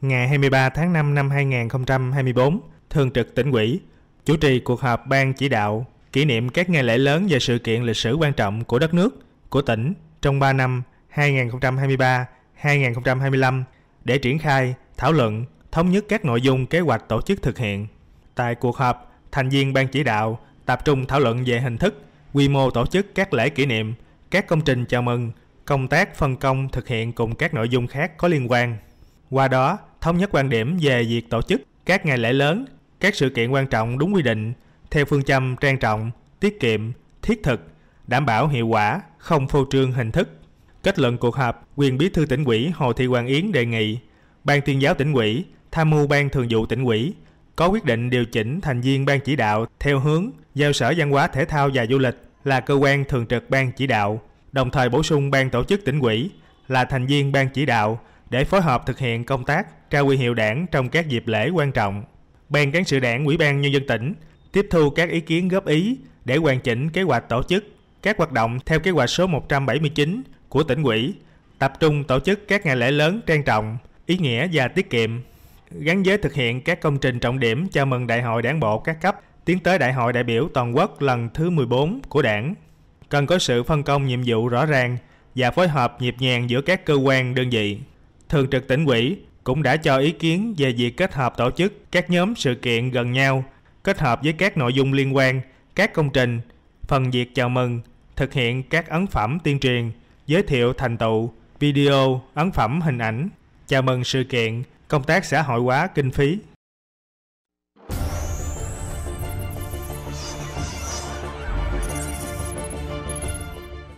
ngày 23 tháng 5 năm 2024, Thường trực tỉnh ủy chủ trì cuộc họp ban chỉ đạo kỷ niệm các ngày lễ lớn và sự kiện lịch sử quan trọng của đất nước, của tỉnh trong 3 năm 2023-2025 để triển khai, thảo luận, thống nhất các nội dung kế hoạch tổ chức thực hiện. Tại cuộc họp, thành viên ban chỉ đạo tập trung thảo luận về hình thức, quy mô tổ chức các lễ kỷ niệm, các công trình chào mừng, công tác phân công thực hiện cùng các nội dung khác có liên quan. Qua đó, thống nhất quan điểm về việc tổ chức các ngày lễ lớn, các sự kiện quan trọng đúng quy định, theo phương châm trang trọng, tiết kiệm, thiết thực, đảm bảo hiệu quả, không phô trương hình thức. Kết luận cuộc họp, quyền bí thư tỉnh ủy Hồ Thị Hoàng Yến đề nghị Ban tuyên giáo tỉnh ủy, tham mưu ban thường vụ tỉnh ủy có quyết định điều chỉnh thành viên ban chỉ đạo theo hướng giao Sở Văn hóa Thể thao và Du lịch là cơ quan thường trực ban chỉ đạo, đồng thời bổ sung ban tổ chức tỉnh ủy là thành viên ban chỉ đạo để phối hợp thực hiện công tác trao huy hiệu đảng trong các dịp lễ quan trọng. Ban cán sự đảng Ủy ban Nhân dân tỉnh tiếp thu các ý kiến góp ý để hoàn chỉnh kế hoạch tổ chức các hoạt động theo kế hoạch số 179 của tỉnh ủy, tập trung tổ chức các ngày lễ lớn trang trọng, ý nghĩa và tiết kiệm, gắn với thực hiện các công trình trọng điểm chào mừng Đại hội Đảng bộ các cấp tiến tới Đại hội đại biểu toàn quốc lần thứ 14 của Đảng. Cần có sự phân công nhiệm vụ rõ ràng và phối hợp nhịp nhàng giữa các cơ quan đơn vị. Thường trực tỉnh ủy cũng đã cho ý kiến về việc kết hợp tổ chức các nhóm sự kiện gần nhau, kết hợp với các nội dung liên quan, các công trình, phần việc chào mừng, thực hiện các ấn phẩm tuyên truyền, giới thiệu thành tựu, video, ấn phẩm hình ảnh, chào mừng sự kiện, công tác xã hội hóa kinh phí.